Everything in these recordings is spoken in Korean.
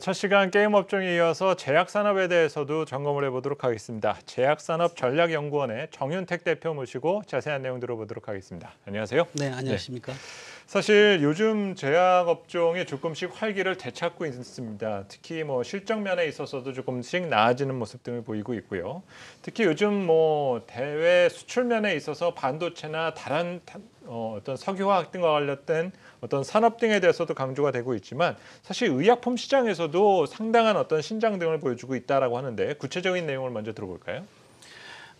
첫 시간 게임 업종에 이어서 제약산업에 대해서도 점검을 해보도록 하겠습니다. 제약산업 전략연구원의 정윤택 대표 모시고 자세한 내용 들어보도록 하겠습니다. 안녕하세요. 네, 안녕하십니까. 네. 사실 요즘 제약 업종이 조금씩 활기를 되찾고 있습니다. 특히 뭐 실적 면에 있어서도 조금씩 나아지는 모습 등을 보이고 있고요. 특히 요즘 뭐 대외 수출 면에 있어서 반도체나 다른 어, 어떤 석유화학 등과 관련된 어떤 산업 등에 대해서도 강조가 되고 있지만 사실 의약품 시장에서도 상당한 어떤 신장 등을 보여주고 있다라고 하는데 구체적인 내용을 먼저 들어볼까요?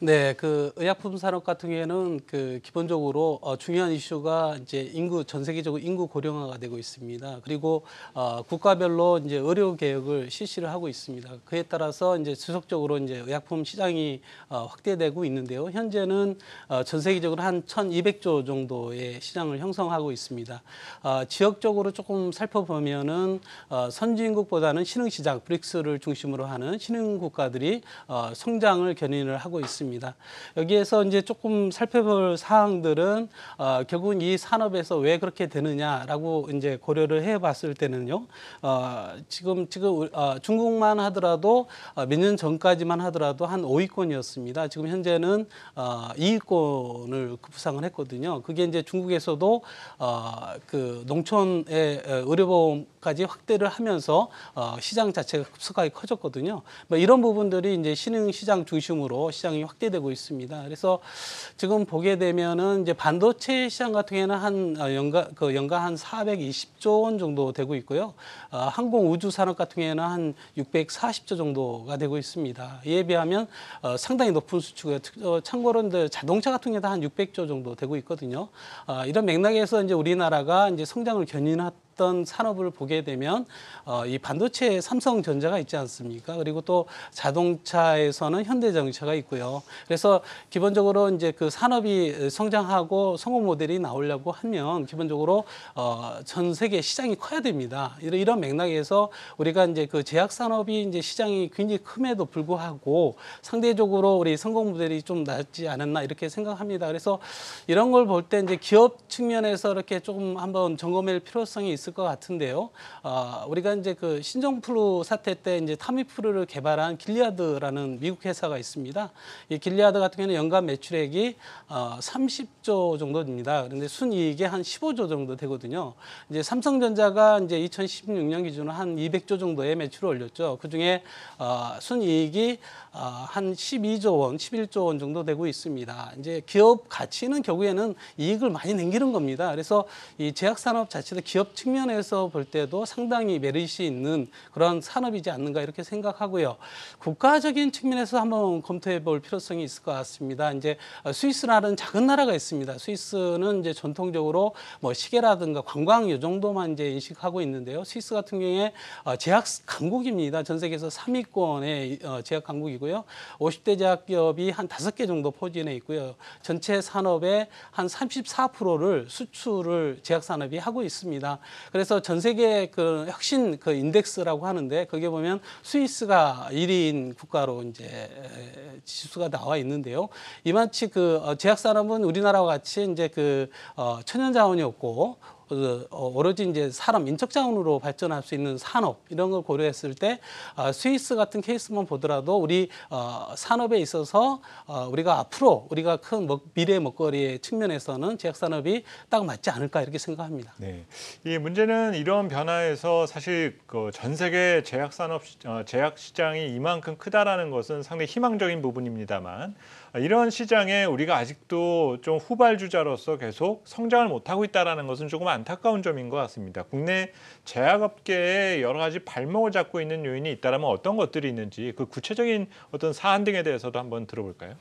네, 그 의약품 산업 같은 경우에는 그 기본적으로 어, 중요한 이슈가 이제 인구 전 세계적으로 인구 고령화가 되고 있습니다. 그리고 어, 국가별로 이제 의료 개혁을 실시를 하고 있습니다. 그에 따라서 이제 지속적으로 이제 의약품 시장이 어, 확대되고 있는데요. 현재는 어, 전 세계적으로 한 1,200조 정도의 시장을 형성하고 있습니다. 어, 지역적으로 조금 살펴보면은 어, 선진국보다는 신흥 시장 브릭스를 중심으로 하는 신흥 국가들이 어, 성장을 견인을 하고 있습니다. 있습니다. 여기에서 이제 조금 살펴볼 사항들은 어, 결국은 이 산업에서 왜 그렇게 되느냐라고 이제 고려를 해봤을 때는요. 어, 지금 지금 어, 중국만 하더라도 어, 몇년 전까지만 하더라도 한 5위권이었습니다. 지금 현재는 어, 2위권을 급상을 했거든요. 그게 이제 중국에서도 어, 그 농촌의 어, 의료보험까지 확대를 하면서 어, 시장 자체가 급속하게 커졌거든요. 뭐 이런 부분들이 이제 신흥 시장 중심으로 시장이 확 확대되고 있습니다. 그래서 지금 보게 되면은 이제 반도체 시장 같은 경우에는 한 아, 연가 그 연가 한 420조 원 정도 되고 있고요. 어, 항공 우주 산업 같은 경우에는 한 640조 정도가 되고 있습니다. 이에 비하면 어, 상당히 높은 수치고요. 어, 참고로 이제 자동차 같은 경우에도 한 600조 정도 되고 있거든요. 어, 이런 맥락에서 이제 우리나라가 이제 성장을 견인하 어떤 산업을 보게 되면 어, 이 반도체에 삼성전자가 있지 않습니까? 그리고 또 자동차에서는 현대자동차가 있고요. 그래서 기본적으로 이제 그 산업이 성장하고 성공 모델이 나오려고 하면 기본적으로 어, 전 세계 시장이 커야 됩니다. 이런, 이런 맥락에서 우리가 이제 그 제약 산업이 이제 시장이 굉장히 큼에도 불구하고 상대적으로 우리 성공 모델이 좀낫지 않았나 이렇게 생각합니다. 그래서 이런 걸 볼 때 이제 기업 측면에서 이렇게 조금 한번 점검할 필요성이 있습니다. 있을 것 같은데요. 어, 우리가 이제 그 신종플루 사태 때 이제 타미프루를 개발한 길리아드라는 미국 회사가 있습니다. 이 길리아드 같은 경우는 연간 매출액이 어, 30조 정도입니다. 그런데 순이익이 한 15조 정도 되거든요. 이제 삼성전자가 이제 2016년 기준으로 한 200조 정도의 매출을 올렸죠. 그 중에 어, 순이익이 어, 한 12조 원, 11조 원 정도 되고 있습니다. 이제 기업 가치는 결국에는 이익을 많이 남기는 겁니다. 그래서 이 제약산업 자체도 기업 측면 측면에서 볼 때도 상당히 메리시 있는 그런 산업이지 않는가 이렇게 생각하고요. 국가적인 측면에서 한번 검토해 볼 필요성이 있을 것 같습니다. 이제 스위스라는 작은 나라가 있습니다. 스위스는 이제 전통적으로 뭐 시계라든가 관광 요 정도만 이제 인식하고 있는데요. 스위스 같은 경우에 어, 제약 강국입니다. 전 세계에서 3위권의 어, 제약 강국이고요. 50대 제약 기업이 한 5개 정도 포진해 있고요. 전체 산업의 한 34%를 수출을 제약 산업이 하고 있습니다. 그래서 전 세계 그 혁신 그 인덱스라고 하는데 거기에 보면 스위스가 1위인 국가로 이제 지수가 나와 있는데요. 이만치 그 어, 제약 산업은 우리나라와 같이 이제 그 어, 천연 자원이 없고 그, 어, 오로지 이제 사람 인적 자원으로 발전할 수 있는 산업 이런 걸 고려했을 때 아, 스위스 같은 케이스만 보더라도 우리 어, 산업에 있어서 어, 우리가 앞으로 우리가 큰 미래 먹거리의 측면에서는 제약 산업이 딱 맞지 않을까 이렇게 생각합니다. 네, 이 문제는 이런 변화에서 사실 그전 세계 제약 산업 제약 시장이 이만큼 크다라는 것은 상당히 희망적인 부분입니다만. 아, 이런 시장에 우리가 아직도 좀 후발주자로서 계속 성장을 못하고 있다는 것은 조금 안타까운 점인 것 같습니다. 국내 제약업계에 여러 가지 발목을 잡고 있는 요인이 있다면 어떤 것들이 있는지 그 구체적인 어떤 사안 등에 대해서도 한번 들어볼까요?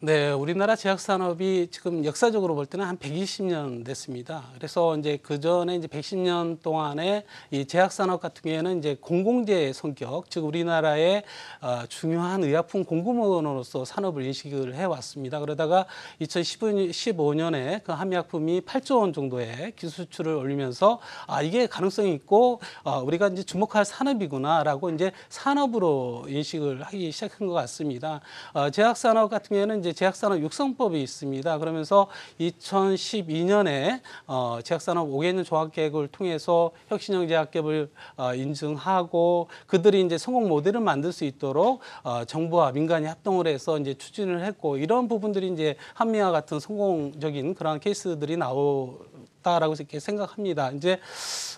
네, 우리나라 제약 산업이 지금 역사적으로 볼 때는 한 120년 됐습니다. 그래서 이제 그 전에 이제 110년 동안에 이 제약 산업 같은 경우에는 이제 공공재 성격, 즉 우리나라의 어, 중요한 의약품 공급원으로서 산업을 인식을 해왔습니다. 그러다가 2015년에 그 한의약품이 8조 원 정도의 기술출을 올리면서 아 이게 가능성이 있고 어, 우리가 이제 주목할 산업이구나라고 이제 산업으로 인식을 하기 시작한 것 같습니다. 어, 제약 산업 같은 경우에는 이제 이제 제약산업 육성법이 있습니다. 그러면서 2012년에 어, 제약산업 5개년 조합계획을 통해서 혁신형 제약계획을 어, 인증하고 그들이 이제 성공 모델을 만들 수 있도록 어, 정부와 민간이 합동을 해서 이제 추진을 했고 이런 부분들이 이제 한미와 같은 성공적인 그런 케이스들이 나오 않다라고 이렇게 생각합니다. 이제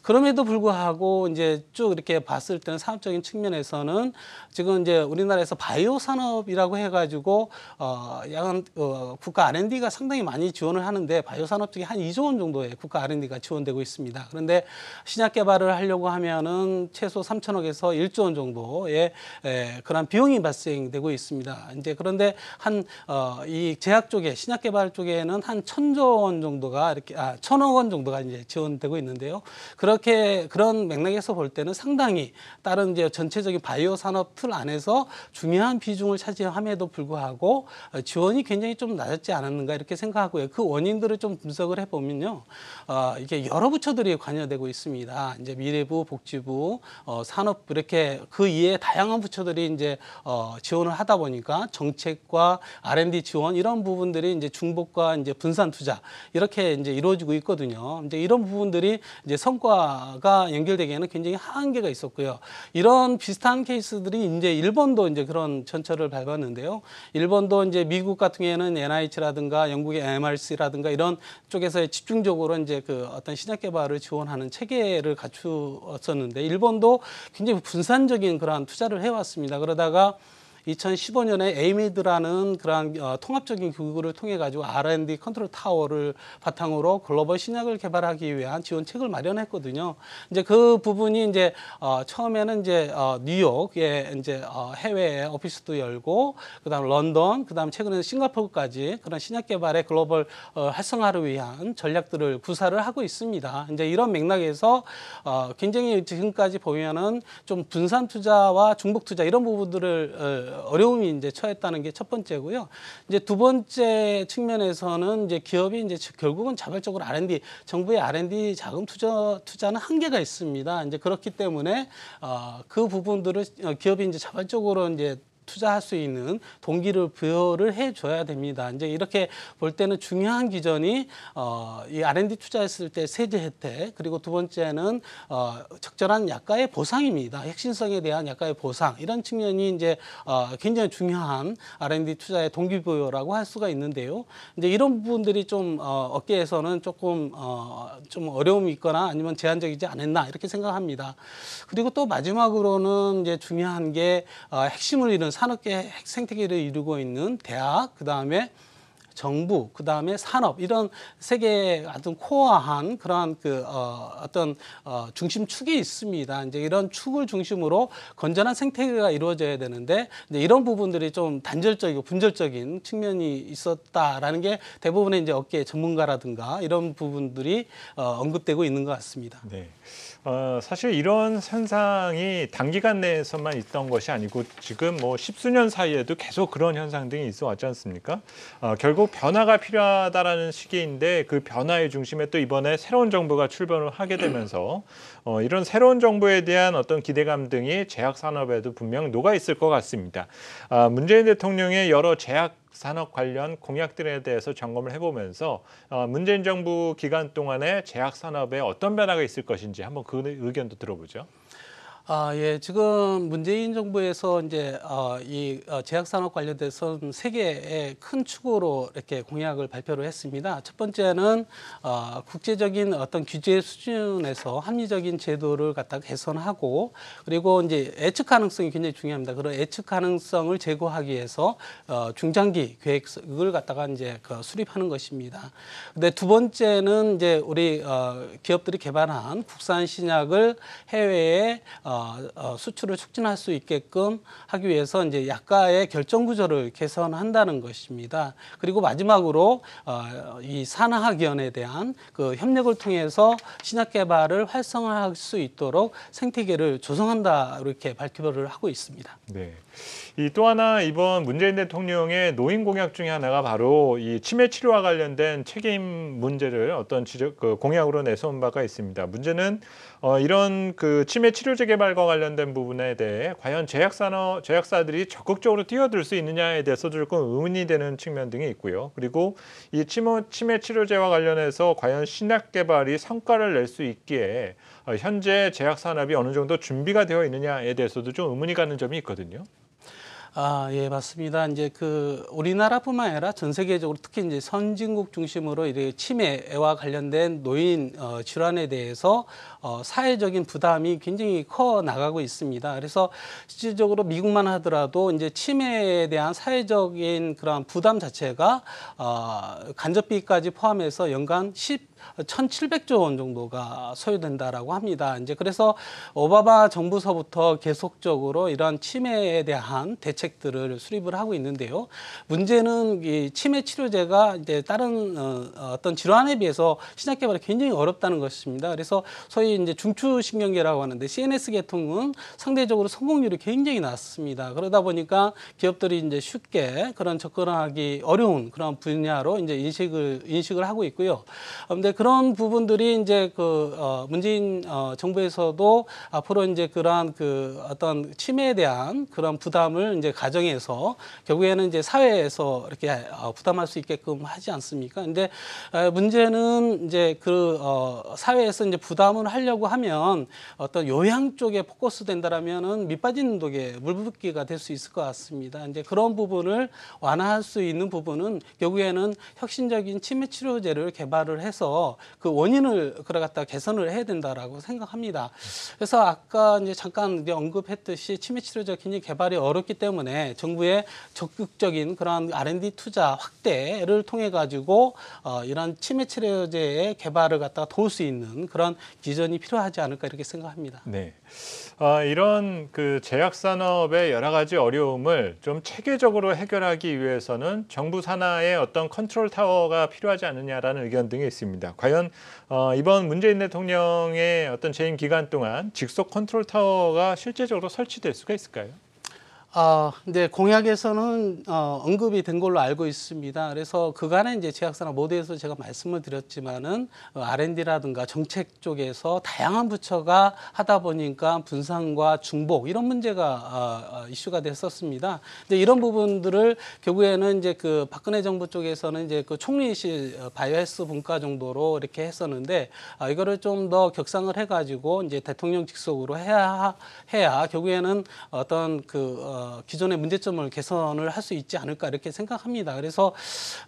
그럼에도 불구하고 이제 쭉 이렇게 봤을 때는 산업적인 측면에서는 지금 이제 우리나라에서 바이오 산업이라고 해가지고 어 약간 어 국가 R&D가 상당히 많이 지원을 하는데 바이오 산업 중에한 2조 원 정도의 국가 R&D가 지원되고 있습니다. 그런데 신약 개발을 하려고 하면은 최소 3천억에서 1조 원 정도의 에, 그런 비용이 발생되고 있습니다. 이제 그런데 한이 어 제약 쪽에 신약 개발 쪽에는 한 천조 원 정도가 이렇게 아 천억 원원 정도가 이제 지원되고 있는데요. 그렇게 그런 맥락에서 볼 때는 상당히 다른 이제 전체적인 바이오 산업 틀 안에서 중요한 비중을 차지함에도 불구하고 지원이 굉장히 좀 낮았지 않았는가 이렇게 생각하고요. 그 원인들을 좀 분석을 해보면요. 어, 이게 여러 부처들이 관여되고 있습니다. 이제 미래부, 복지부, 어, 산업부 이렇게 그 이에 다양한 부처들이 이제 어, 지원을 하다 보니까 정책과 R&D 지원 이런 부분들이 이제 중복과 이제 분산 투자 이렇게 이제 이루어지고 있거든요. 하거든요. 이제 이런 부분들이 이제 성과가 연결되기에는 굉장히 한계가 있었고요. 이런 비슷한 케이스들이 이제 일본도 이제 그런 전철을 밟았는데요. 일본도 이제 미국 같은 경우에는 NIH라든가 영국의 MRC라든가 이런 쪽에서 집중적으로 이제 그 어떤 신약 개발을 지원하는 체계를 갖추었었는데 일본도 굉장히 분산적인 그러한 투자를 해왔습니다. 그러다가 2015년에 에이미드라는 그러한 어, 통합적인 교육을 통해 가지고 R&D 컨트롤 타워를 바탕으로 글로벌 신약을 개발하기 위한 지원책을 마련했거든요. 이제 그 부분이 이제 어, 처음에는 이제 어, 뉴욕에 이제 해외에 오피스도 열고 그다음 런던, 그다음 최근에 싱가포르까지 그런 신약 개발의 글로벌 활성화를 위한 전략들을 구사를 하고 있습니다. 이제 이런 맥락에서 굉장히 지금까지 보면은 좀 분산 투자와 중복 투자 이런 부분들을 어려움이 이제 처했다는 게 첫 번째고요. 이제 두 번째 측면에서는 이제 기업이 이제 결국은 자발적으로 R&D 정부의 R&D 자금 투자 투자는 한계가 있습니다. 이제 그렇기 때문에 어, 그 부분들을 어, 기업이 이제 자발적으로 이제 투자할 수 있는 동기를 부여를 해줘야 됩니다. 이제 이렇게 볼 때는 중요한 기전이 어, 이 R&D 투자했을 때 세제 혜택 그리고 두 번째는 어, 적절한 약가의 보상입니다. 핵심성에 대한 약가의 보상 이런 측면이 이제 어, 굉장히 중요한 R&D 투자의 동기부여라고 할 수가 있는데요. 이제 이런 부분들이 좀 어, 업계에서는 조금 어, 좀 어려움이 있거나 아니면 제한적이지 않았나 이렇게 생각합니다. 그리고 또 마지막으로는 이제 중요한 게 어, 핵심을 잃은 산업계 핵 생태계를 이루고 있는 대학, 그 다음에 정부, 그 다음에 산업 이런 세계의 어떤 코어한 그러한 그 어, 어떤 어, 중심축이 있습니다. 이제 이런 축을 중심으로 건전한 생태계가 이루어져야 되는데 이제 이런 부분들이 좀 단절적이고 분절적인 측면이 있었다라는 게 대부분의 이제 업계 전문가라든가 이런 부분들이 어, 언급되고 있는 것 같습니다. 네. 어, 사실 이런 현상이 단기간 내에서만 있던 것이 아니고 지금 뭐 십수년 사이에도 계속 그런 현상 등이 있어 왔지 않습니까? 어, 결국 변화가 필요하다라는 시기인데 그 변화의 중심에 또 이번에 새로운 정부가 출범을 하게 되면서 어, 이런 새로운 정부에 대한 어떤 기대감 등이 제약 산업에도 분명 녹아 있을 것 같습니다. 아, 문재인 대통령의 여러 제약 산업 관련 공약들에 대해서 점검을 해보면서 어, 문재인 정부 기간 동안에 제약 산업에 어떤 변화가 있을 것인지 한번 그 의견도 들어보죠. 아, 예. 지금 문재인 정부에서 이제 어, 이 어, 제약산업 관련돼서 세 개의 큰 축으로 이렇게 공약을 발표를 했습니다. 첫 번째는 어, 국제적인 어떤 규제 수준에서 합리적인 제도를 갖다 가 개선하고 그리고 이제 예측 가능성이 굉장히 중요합니다. 그런 예측 가능성을 제고하기 위해서 어, 중장기 계획을 갖다가 이제 그 수립하는 것입니다. 근데 두 번째는 이제 우리 어, 기업들이 개발한 국산 신약을 해외에 어, 어, 수출을 촉진할 수 있게끔 하기 위해서 이제 약가의 결정 구조를 개선한다는 것입니다. 그리고 마지막으로 어, 이산학위에 대한 그 협력을 통해서 신약 개발을 활성화할 수 있도록 생태계를 조성한다 이렇게 발표를 하고 있습니다. 네. 이 또 하나 이번 문재인 대통령의 노인 공약 중에 하나가 바로 이 치매 치료와 관련된 책임 문제를 어떤 지적 그 공약으로 내세운 바가 있습니다. 문제는 어, 이런 그 치매 치료제 개발과 관련된 부분에 대해 과연 제약산업 제약사들이 적극적으로 뛰어들 수 있느냐에 대해서 조금 의문이 되는 측면 등이 있고요. 그리고 이 치매, 치매 치료제와 관련해서 과연 신약 개발이 성과를 낼 수 있기에 어, 현재 제약산업이 어느 정도 준비가 되어 있느냐에 대해서도 좀 의문이 가는 점이 있거든요. 아, 예, 맞습니다. 이제 그 우리나라뿐만 아니라 전 세계적으로 특히 이제 선진국 중심으로 이 치매와 관련된 노인 어, 질환에 대해서 어, 사회적인 부담이 굉장히 커 나가고 있습니다. 그래서 실질적으로 미국만 하더라도 이제 치매에 대한 사회적인 그런 부담 자체가 어, 간접비까지 포함해서 연간 10 천칠백조원 정도가 소요된다라고 합니다. 이제 그래서 오바바 정부서부터 계속적으로 이런 치매에 대한 대책들을 수립을 하고 있는데요. 문제는 이 치매 치료제가 이제 다른 어, 어, 어떤 질환에 비해서 신약 개발이 굉장히 어렵다는 것입니다. 그래서 소위 이제 중추신경계라고 하는데 CNS 계통은 상대적으로 성공률이 굉장히 낮습니다. 그러다 보니까 기업들이 이제 쉽게 그런 접근하기 어려운 그런 분야로 이제 인식을 인식을 하고 있고요. 그런데 이 그런 부분들이 이제 그 어, 문재인 어, 정부에서도 앞으로 이제 그러한 그 어떤 침해에 대한 그런 부담을 이제 가정에서 결국에는 이제 사회에서 이렇게 어, 부담할 수 있게끔 하지 않습니까? 근데 어, 문제는 이제 그 어, 사회에서 이제 부담을 하려고 하면 어떤 요양 쪽에 포커스 된다라면은 밑빠진 독에 물붓기가 될 수 있을 것 같습니다. 이제 그런 부분을 완화할 수 있는 부분은 결국에는 혁신적인 치매 치료제를 개발을 해서 그 원인을 그래갖다 개선을 해야 된다라고 생각합니다. 그래서 아까 이제 잠깐 언급했듯이 치매 치료제 굉장 개발이 어렵기 때문에 정부의 적극적인 그러한 R&D 투자 확대를 통해 가지고 어, 이런 치매 치료제의 개발을 갖다가 도울 수 있는 그런 기전이 필요하지 않을까 이렇게 생각합니다. 네. 아, 이런 그 제약 산업의 여러 가지 어려움을 좀 체계적으로 해결하기 위해서는 정부 산하의 어떤 컨트롤 타워가 필요하지 않느냐라는 의견 등이 있습니다. 있습니다. 과연 어, 이번 문재인 대통령의 어떤 재임 기간 동안 직속 컨트롤 타워가 실제적으로 설치될 수가 있을까요? 어, 이제 공약에서는 어, 언급이 된 걸로 알고 있습니다. 그래서 그간에 이제 제약사나 모드에서 제가 말씀을 드렸지만은 어, R&D라든가 정책 쪽에서 다양한 부처가 하다 보니까 분산과 중복 이런 문제가 어, 어 이슈가 됐었습니다. 근데 이런 부분들을 결국에는 이제 그 박근혜 정부 쪽에서는 이제 그 총리실 어, 바이오헬스 분과 정도로 이렇게 했었는데 어, 이거를 좀 더 격상을 해가지고 이제 대통령 직속으로 해야 해야 결국에는 어떤 그 어, 어, 기존의 문제점을 개선을 할 수 있지 않을까 이렇게 생각합니다. 그래서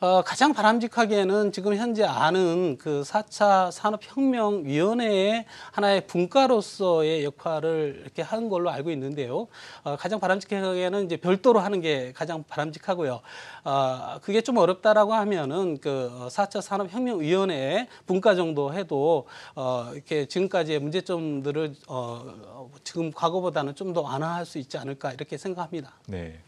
어, 가장 바람직하게는 지금 현재 아는 그 4차 산업혁명위원회의 하나의 분과로서의 역할을 이렇게 하는 걸로 알고 있는데요. 어, 가장 바람직하게는 이제 별도로 하는 게 가장 바람직하고요. 어, 그게 좀 어렵다라고 하면은 그 4차 어, 산업혁명위원회의 분과 정도 해도 어, 이렇게 지금까지의 문제점들을 어, 지금 과거보다는 좀 더 완화할 수 있지 않을까 이렇게 생각합니다. 합니다 네,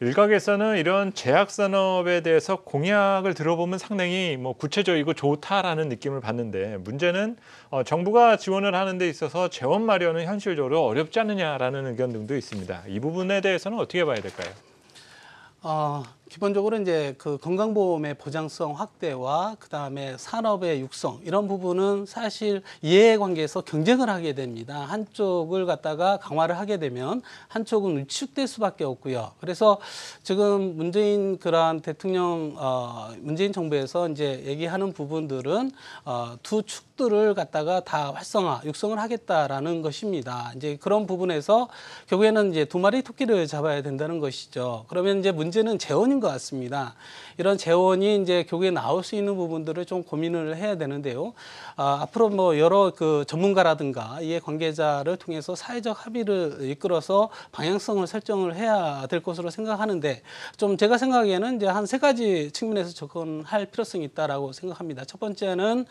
일각에서는 이런 제약 산업에 대해서 공약을 들어보면 상당히 뭐 구체적이고 좋다라는 느낌을 받는데 문제는 어, 정부가 지원을 하는 데 있어서 재원 마련은 현실적으로 어렵지 않느냐라는 의견 등도 있습니다. 이 부분에 대해서는 어떻게 봐야 될까요? 어, 기본적으로 이제 그 건강보험의 보장성 확대와 그 다음에 산업의 육성 이런 부분은 사실 이해관계에서 경쟁을 하게 됩니다. 한쪽을 갖다가 강화를 하게 되면 한쪽은 위축될 수밖에 없고요. 그래서 지금 문재인 그러한 대통령 어, 문재인 정부에서 이제 얘기하는 부분들은 어, 두 축들을 갖다가 다 활성화 육성을 하겠다라는 것입니다. 이제 그런 부분에서 결국에는 이제 두 마리 토끼를 잡아야 된다는 것이죠. 그러면 이제 문제는 재원입 것 같습니다. 이런 재원이 이제 교육에 나올 수 있는 부분들을 좀 고민을 해야 되는데요. 아, 앞으로 뭐 여러 그 전문가라든가 이해 관계자를 통해서 사회적 합의를 이끌어서 방향성을 설정을 해야 될 것으로 생각하는데 좀 제가 생각에는 이제 한 세 가지 측면에서 접근할 필요성이 있다라고 생각합니다. 첫 번째는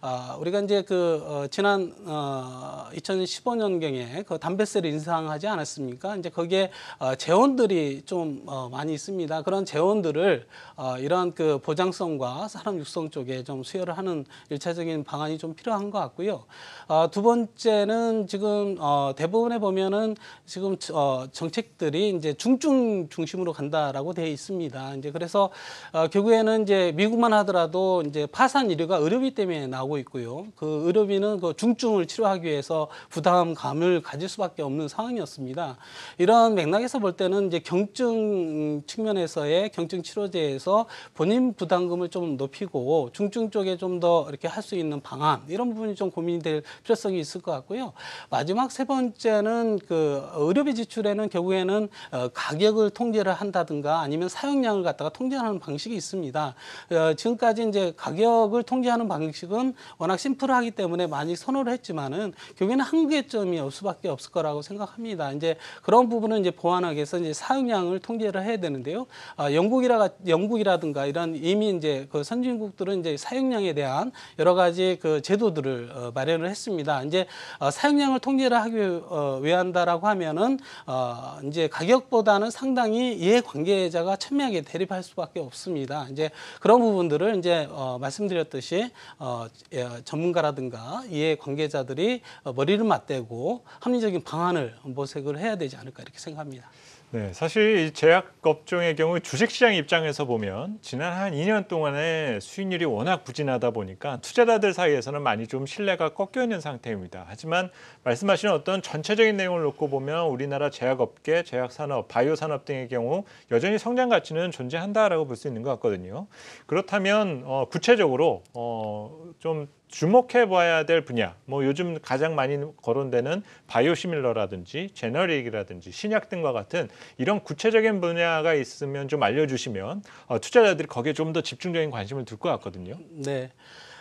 아, 우리가 이제 그 어, 지난 어, 2015년경에 그담뱃세를 인상하지 않았습니까? 이제 거기에 어, 재원들이 좀 어, 많이 있습니다. 그런 재원들을 어, 어, 이러한 그 보장성과 사람 육성 쪽에 좀 수혈을 하는 일차적인 방안이 좀 필요한 것 같고요. 어, 두 번째는 지금 어, 대부분에 보면은 지금 어, 정책들이 이제 중증 중심으로 간다라고 되어 있습니다. 이제 그래서 어, 결국에는 이제 미국만 하더라도 이제 파산 인류가 의료비 때문에 나오고 있고요. 그 의료비는 그 중증을 치료하기 위해서 부담감을 가질 수밖에 없는 상황이었습니다. 이런 맥락에서 볼 때는 이제 경증 측면에서의 경증 치료제에서 본인 부담금을 좀 높이고 중증 쪽에 좀 더 이렇게 할 수 있는 방안 이런 부분이 좀 고민이 될 필요성이 있을 것 같고요. 마지막 세 번째는 그 의료비 지출에는 결국에는 어, 가격을 통제를 한다든가 아니면 사용량을 갖다가 통제하는 방식이 있습니다. 어, 지금까지 이제 가격을 통제하는 방식은 워낙 심플하기 때문에 많이 선호를 했지만은 결국에는 한계 점이 없을 수밖에 없을 거라고 생각합니다. 이제 그런 부분은 이제 보완하기 위해서 이제 사용량을 통제를 해야 되는데요. 영국이라 아, 영국이라 세이라든가 이런 이미 이제 그 선진국들은 이제 사용량에 대한 여러 가지 그 제도들을 어, 마련을 했습니다. 이제 어, 사용량을 통제를 하기 어, 위한다라고 하면은 어, 이제 가격보다는 상당히 이해 관계자가 첨예하게 대립할 수밖에 없습니다. 이제 그런 부분들을 이제 어, 말씀드렸듯이 어, 예, 전문가라든가 이해 관계자들이 어, 머리를 맞대고 합리적인 방안을 모색을 해야 되지 않을까 이렇게 생각합니다. 네, 사실 이 제약 업종의 경우 주식시장 입장에서 보면 지난 한 2년 동안의 수익률이 워낙 부진하다 보니까 투자자들 사이에서는 많이 좀 신뢰가 꺾여 있는 상태입니다. 하지만 말씀하신 어떤 전체적인 내용을 놓고 보면 우리나라 제약업계, 제약산업, 바이오산업 등의 경우 여전히 성장 가치는 존재한다라고 볼 수 있는 것 같거든요. 그렇다면 어, 구체적으로 어, 좀 주목해 봐야 될 분야. 뭐 요즘 가장 많이 거론되는 바이오시밀러라든지 제너릭이라든지 신약 등과 같은 이런 구체적인 분야가 있으면 좀 알려 주시면 어, 투자자들이 거기에 좀 더 집중적인 관심을 둘것 같거든요. 네.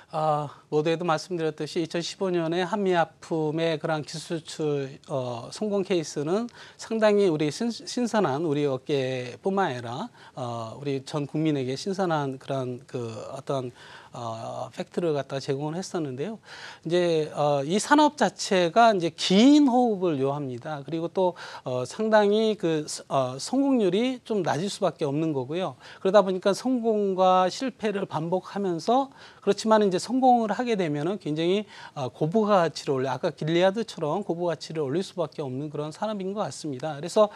아, 모두에도 말씀드렸듯이 2015년에 한미약품의 그런 기술출 어, 성공 케이스는 상당히 우리 신, 선한 우리 업계뿐만 아니라 어, 우리 전 국민에게 신선한 그런 그 어떤 어, 팩트를 갖다 가 제공을 했었는데요. 이제 어, 이 산업 자체가 이제 긴 호흡을 요합니다. 그리고 또 어, 상당히 그 어, 성공률이 좀 낮을 수밖에 없는 거고요. 그러다 보니까 성공과 실패를 반복하면서 그렇지만 이제 성공을 하게 되면은 굉장히 어, 고부가 가치를 올려 아까 길리아드처럼 고부가 치를 올릴 수밖에 없는 그런 산업인 것 같습니다. 그래서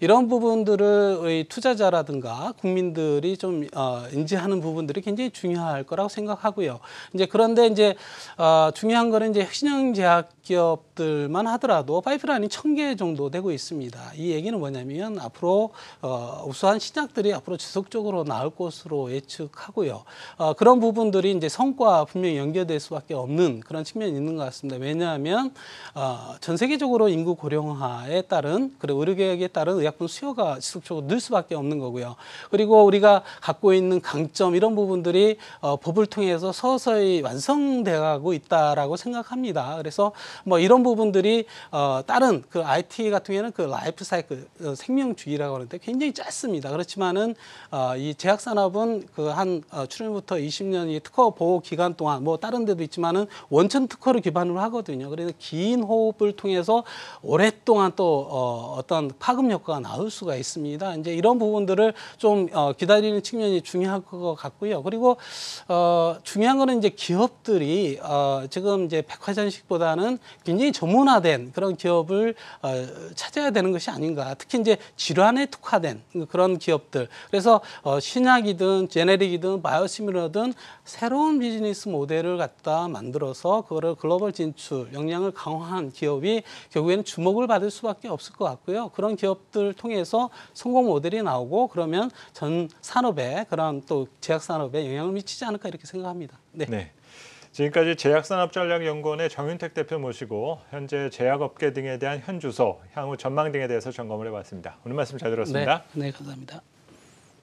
이런 부분들을 투자자라든가 국민들이 좀 어, 인지하는 부분들이 굉장히 중요할 거라고 생각합니다. 생각하고요. 이제 그런데 이제 어, 중요한 거는 이제 혁신형 제약 기업들만 하더라도 파이프라인이 천 개 정도 되고 있습니다. 이 얘기는 뭐냐면 앞으로 어, 우수한 신약들이 앞으로 지속적으로 나올 것으로 예측하고요. 어, 그런 부분들이 이제 성과 분명히 연결될 수밖에 없는 그런 측면이 있는 것 같습니다. 왜냐하면 어, 전 세계적으로 인구 고령화에 따른 그리고 의료계획에 따른 의약품 수요가 지속적으로 늘 수밖에 없는 거고요. 그리고 우리가 갖고 있는 강점 이런 부분들이 어, 법을 노력을 통해서 서서히 완성돼가고 있다라고 생각합니다. 그래서 뭐 이런 부분들이 어, 다른 그 IT 같은 경우에는 그 라이프 사이클 어, 생명주의라고 하는데 굉장히 짧습니다. 그렇지만은 어, 이 제약 산업은 그 한 어, 출연부터 20년이 특허 보호 기간 동안 뭐 다른 데도 있지만은 원천 특허를 기반으로 하거든요. 그래서 긴 호흡을 통해서 오랫동안 또 어, 어떤 파급 효과가 나올 수가 있습니다. 이제 이런 부분들을 좀 어, 기다리는 측면이 중요할 것 같고요. 그리고 어, 어, 중요한 거는 이제 기업들이 어, 지금 이제 백화점식보다는 굉장히 전문화된 그런 기업을 어, 찾아야 되는 것이 아닌가. 특히 이제 질환에 특화된 그런 기업들. 그래서 어, 신약이든 제네릭이든 바이오시밀러든 새로운 비즈니스 모델을 갖다 만들어서 그거를 글로벌 진출 역량을 강화한 기업이 결국에는 주목을 받을 수밖에 없을 것 같고요. 그런 기업들 통해서 성공 모델이 나오고 그러면 전 산업에 그런 또 제약 산업에 영향을 미치지 않을까 이렇게. 그렇게 생각합니다. 네. 네. 지금까지 제약산업전략연구원의 정윤택 대표 모시고 현재 제약업계 등에 대한 현 주소, 향후 전망 등에 대해서 점검을 해봤습니다. 오늘 말씀 잘 들었습니다. 네, 네 감사합니다.